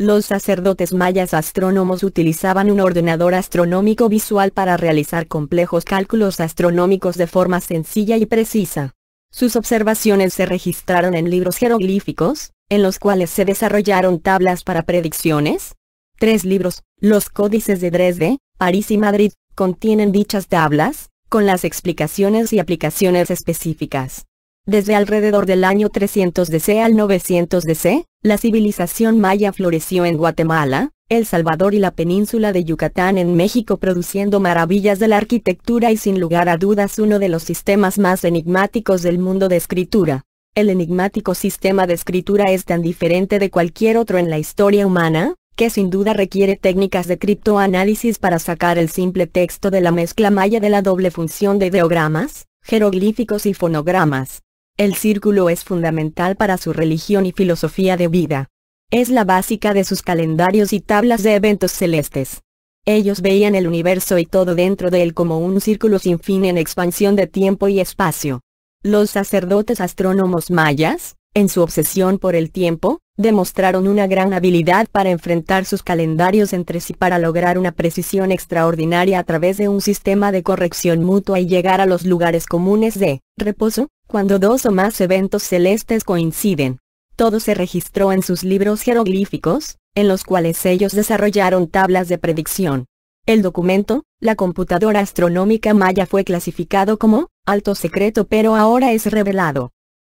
Los sacerdotes mayas astrónomos utilizaban un ordenador astronómico visual para realizar complejos cálculos astronómicos de forma sencilla y precisa. Sus observaciones se registraron en libros jeroglíficos, en los cuales se desarrollaron tablas para predicciones. Tres libros, los códices de Dresde, París y Madrid, contienen dichas tablas, con las explicaciones y aplicaciones específicas. Desde alrededor del año 300 DC al 900 DC, la civilización maya floreció en Guatemala, El Salvador y la península de Yucatán en México produciendo maravillas de la arquitectura y sin lugar a dudas uno de los sistemas más enigmáticos del mundo de escritura. El enigmático sistema de escritura es tan diferente de cualquier otro en la historia humana, que sin duda requiere técnicas de criptoanálisis para sacar el simple texto de la mezcla maya de la doble función de ideogramas, jeroglíficos y fonogramas. El círculo es fundamental para su religión y filosofía de vida. Es la básica de sus calendarios y tablas de eventos celestes. Ellos veían el universo y todo dentro de él como un círculo sin fin en expansión de tiempo y espacio. Los sacerdotes astrónomos mayas, en su obsesión por el tiempo, demostraron una gran habilidad para enfrentar sus calendarios entre sí para lograr una precisión extraordinaria a través de un sistema de corrección mutua y llegar a los lugares comunes de reposo, cuando dos o más eventos celestes coinciden. Todo se registró en sus libros jeroglíficos, en los cuales ellos desarrollaron tablas de predicción. El documento, la computadora astronómica maya fue clasificado como, alto secreto pero ahora es revelado.